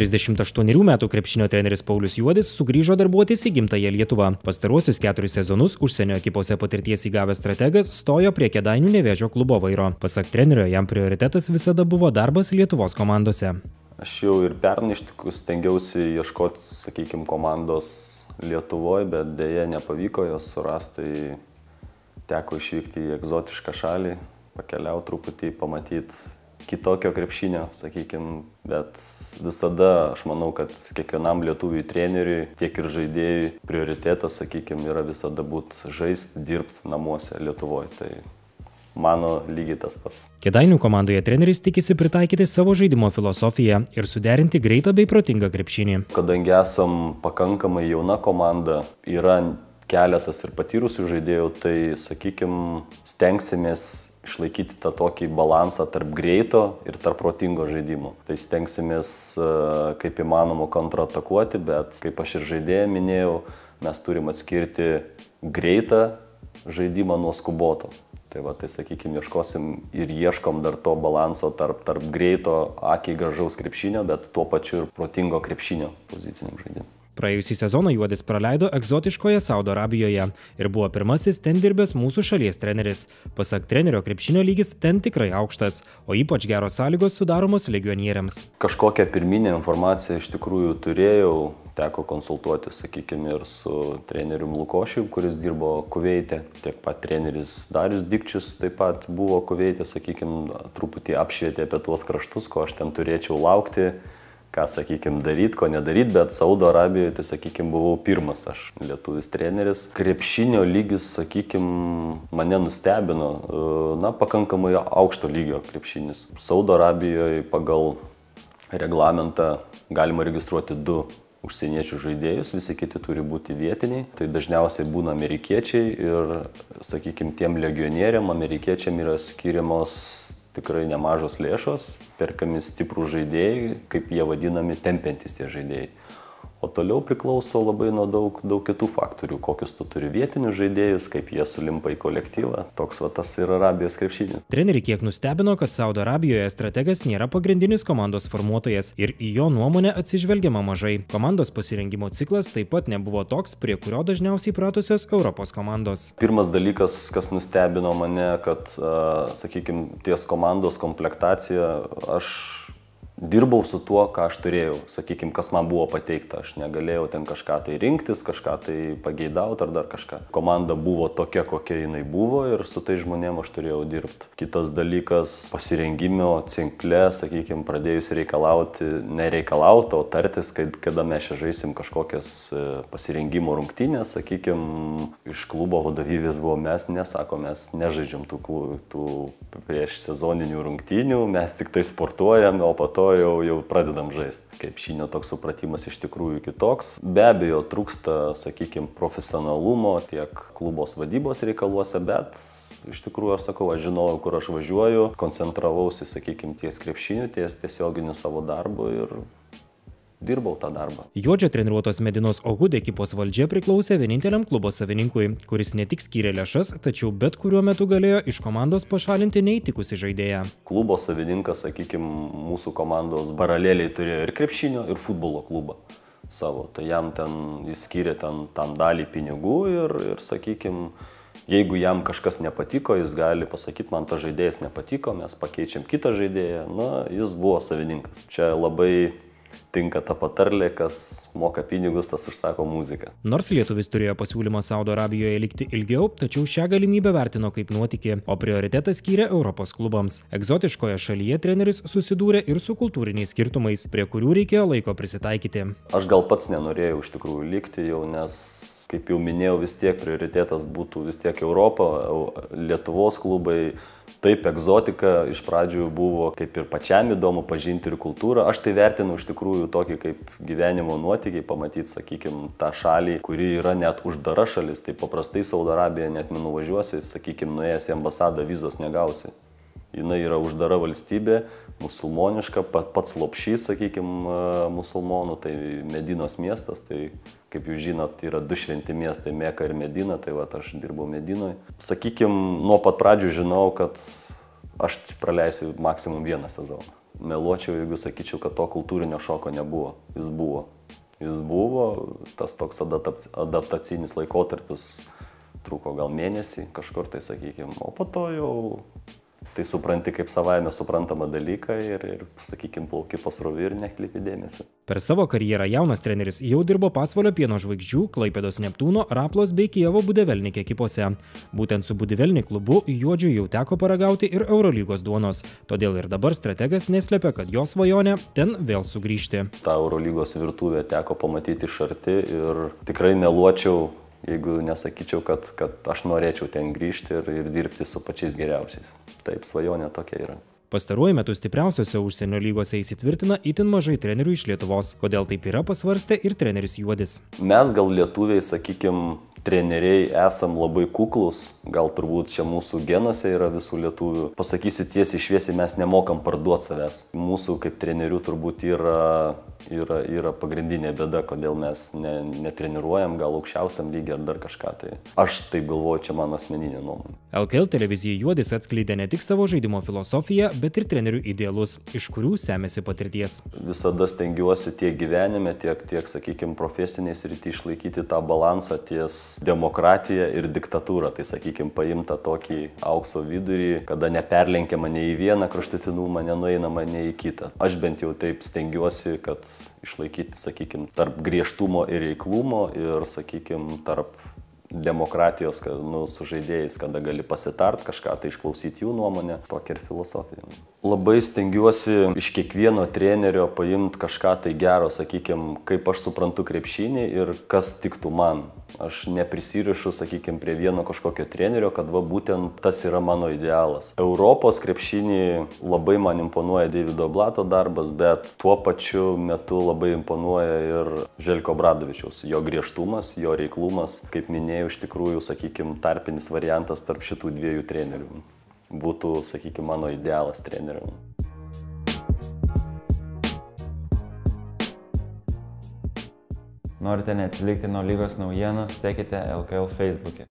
38 metų krepšinio treneris Paulius Juodis sugrįžo darbuotis į gimtąją Lietuvą. Pastaruosius keturis sezonus užsienio ekipose patirties įgavęs strategas stojo prie Kedainių nevėžio klubo vairo. Pasak trenerio, jam prioritetas visada buvo darbas Lietuvos komandose. Aš jau ir pernai iš tikrųjų stengiausi ieškoti, sakykime, komandos Lietuvoje, bet dėje nepavyko jos surasti, tai teko išvykti į egzotišką šalį, pakeliauti truputį, pamatyti kitokio krepšinio, sakykime, bet visada aš manau, kad kiekvienam lietuviui treneriui, tiek ir žaidėjui prioritetas, sakykime, yra visada būti žaisti, dirbti namuose Lietuvoje. Tai mano lygiai tas pats. Kedainių komandoje treneris tikisi pritaikyti savo žaidimo filosofiją ir suderinti greitą bei protingą krepšinį. Kadangi esam pakankamai jauna komanda, yra keletas ir patyrusių žaidėjų, tai, sakykime, stengsimės išlaikyti tą tokį balansą tarp greito ir tarp protingo žaidimo. Tai stengsimės e, kaip įmanoma kontratakuoti, bet kaip aš ir žaidėjai minėjau, mes turim atskirti greitą žaidimą nuo skuboto. Tai va, tai sakykime, ieškosim ir ieškom dar to balanso tarp, tarp greito, akiai gražaus krepšinio, bet tuo pačiu ir protingo krepšinio poziciniam žaidimui. Praėjusį sezoną Juodis praleido egzotiškoje Saudo Arabijoje ir buvo pirmasis ten dirbęs mūsų šalies treneris. Pasak trenerio krepšinio lygis ten tikrai aukštas, o ypač geros sąlygos sudaromos legionieriams. Kažkokią pirminę informaciją iš tikrųjų turėjau, teko konsultuoti, sakykime, ir su treneriu Lukošiu, kuris dirbo Kuveitė, tiek pat treneris Darius Dikčius taip pat buvo Kuveitė, sakykime, truputį apšvietė apie tuos kraštus, ko aš ten turėčiau laukti ką, sakykime, daryti, ko nedaryti, bet Saudo Arabijoje, tai, sakykime, buvau pirmas aš lietuvis treneris. Krepšinio lygis, sakykime, mane nustebino, na, pakankamai aukšto lygio krepšinis. Saudo Arabijoje pagal reglamentą galima registruoti du užsieniečių žaidėjus, visi kiti turi būti vietiniai. Tai dažniausiai būna amerikiečiai ir, sakykime, tiem legionieriam amerikiečiam yra skiriamos tikrai nemažos lėšos, perkami stiprų žaidėjai, kaip jie vadinami, tempiantis tie žaidėjai. O toliau priklauso labai nuo daug, daug kitų faktorių, kokius tu turi vietinius žaidėjus, kaip jie sulimpa į kolektyvą. Toks va tas yra Arabijos krepšinis. Treneri kiek nustebino, kad Saudo Arabijoje strategas nėra pagrindinis komandos formuotojas ir į jo nuomonę atsižvelgiama mažai. Komandos pasirengimo ciklas taip pat nebuvo toks, prie kurio dažniausiai pratusios Europos komandos. Pirmas dalykas, kas nustebino mane, kad, sakykime, ties komandos komplektacija aš dirbau su tuo, ką aš turėjau, sakykime, kas man buvo pateikta. Aš negalėjau ten kažką tai rinktis, kažką tai pageidauti ar dar kažką. Komanda buvo tokia, kokia jinai buvo ir su tai žmonėm aš turėjau dirbti. Kitas dalykas - pasirengimo cinkle, sakykime, pradėjus reikalauti, nereikalauti, o tartis, kad kada mes čia žaisim kažkokias e, pasirengimo rungtynės, sakykime, iš klubo vadovybės buvo mes, nesako, mes nežaidžiam tų, tų prieš sezoninių rungtynių, mes tik tai sportuojam, o po to to jau, jau pradedam žaisti. Krepšinio toks supratimas iš tikrųjų kitoks. Be abejo, trūksta, sakykime, profesionalumo tiek klubos vadybos reikaluose, bet iš tikrųjų, aš sakau, aš žinojau, kur aš važiuoju, koncentravausi, sakykime, ties krepšiniu, ties tiesioginiu savo darbu ir dirbau tą darbą. Juodžio treniruotos Medinos Ohud ekipos valdžia priklausė vieninteliam klubo savininkui, kuris ne tik skyrė lėšas, tačiau bet kuriuo metu galėjo iš komandos pašalinti neįtikusi žaidėją. Klubo savininkas, sakykime, mūsų komandos baralėliai turėjo ir krepšinio, ir futbolo klubą savo. Tai jam ten jis skyrė ten, tam dalį pinigų ir, ir sakykime, Jeigu jam kažkas nepatiko, jis gali pasakyti, man tas žaidėjas nepatiko, mes pakeičiam kitą žaidėją. Na, jis buvo savininkas. Čia labai tinka ta patarlė, kas moka pinigus, tas užsako muziką. Nors lietuvis turėjo pasiūlymą Saudo Arabijoje likti ilgiau, tačiau šią galimybę vertino kaip nuotikį, o prioritetą skyrė Europos klubams. Egzotiškoje šalyje treneris susidūrė ir su kultūriniais skirtumais, prie kurių reikėjo laiko prisitaikyti. Aš gal pats nenorėjau iš tikrųjų likti jau, nes kaip jau minėjau, vis tiek prioritetas būtų vis tiek Europa, Lietuvos klubai. Taip, egzotika iš pradžių buvo kaip ir pačiam įdomu pažinti ir kultūrą. Aš tai vertinu iš tikrųjų tokį kaip gyvenimo nuotykį, pamatyti, sakykime, tą šalį, kuri yra net uždara šalis. Tai paprastai Saudo Arabija net nenuvažiuosi, sakykime, nuėjęs į ambasadą vizos negausi jinai yra uždara valstybė, musulmoniška, pats lopšys, sakykime, musulmonų, tai Medinos miestas, tai kaip jūs žinot, yra du šventi miestai - Meka ir Medina, tai va aš dirbau Medinoje. Sakykime, nuo pat pradžių žinau, kad aš praleisiu maksimum vieną sezoną. Meluočiau, jeigu sakyčiau, kad to kultūrinio šoko nebuvo. Jis buvo. Jis buvo, tas toks adaptacinis laikotarpis truko gal mėnesį, kažkur tai sakykime, o po to jau tai supranti kaip savaime suprantamą dalyką ir, ir sakykime, plauki pasrovi ir neklipi dėmesį. Per savo karjerą jaunas treneris jau dirbo pasvalio pieno žvaigždžių, Klaipėdos Neptūno, Raplos bei Kievo Budevelnik ekipose. Būtent su Budevelnik klubu juodžiu jau teko paragauti ir Eurolygos duonos, todėl ir dabar strategas neslepia, kad jo svajonė ten vėl sugrįžti. Ta Eurolygos virtuvė teko pamatyti iš arti ir tikrai meluočiau jeigu nesakyčiau, kad, kad aš norėčiau ten grįžti ir, ir dirbti su pačiais geriausiais. Taip, svajonė tokia yra. Pastaruoju metu stipriausiose užsienio lygose įsitvirtina itin mažai trenerių iš Lietuvos. Kodėl taip yra, pasvarstė ir treneris Juodis. Mes gal lietuviai, sakykime, treneriai esam labai kuklus, gal turbūt čia mūsų genuose yra visų lietuvių. Pasakysiu tiesiai šviesiai, mes nemokam parduoti savęs. Mūsų kaip trenerių turbūt yra, yra, yra pagrindinė bėda, kodėl mes ne, netreniruojam gal aukščiausiam lygiai ar dar kažką. Tai aš taip galvoju, čia mano asmeninė nuomonė. LKL televizija Juodis atskleidė ne tik savo žaidimo filosofiją, bet ir trenerių idealus, iš kurių semėsi patirties. Visada stengiuosi tiek gyvenime, tiek, tiek sakykime, profesiniais rytį išlaikyti tą balansą ties demokratiją ir diktatūrą. Tai sakykime, paimta tokį aukso vidurį, kada neperlenkiama nei į vieną kraštutinumą, nenueinama nei į kitą. Aš bent jau taip stengiuosi, kad išlaikyti, sakykime, tarp griežtumo ir reiklumo ir, sakykime, tarp demokratijos, kad, nu, su žaidėjais, kada gali pasitart, kažką tai išklausyti jų nuomonę, tokia ir filosofija. Labai stengiuosi iš kiekvieno trenerio paimti kažką tai gero, sakykime, kaip aš suprantu krepšinį ir kas tiktų man. Aš neprisirišu, sakykime, prie vieno kažkokio trenerio, kad va būtent tas yra mano idealas. Europos krepšinį labai man imponuoja Davido Blato darbas, bet tuo pačiu metu labai imponuoja ir Želko Bradovičiaus. Jo griežtumas, jo reiklumas, kaip minėjau, iš tikrųjų, sakykime, tarpinis variantas tarp šitų dviejų trenerių. Būtų, sakykime, mano idealas treneriui. Norite neatsilikti nuo lygos naujienų, sekite LKL Facebook'e.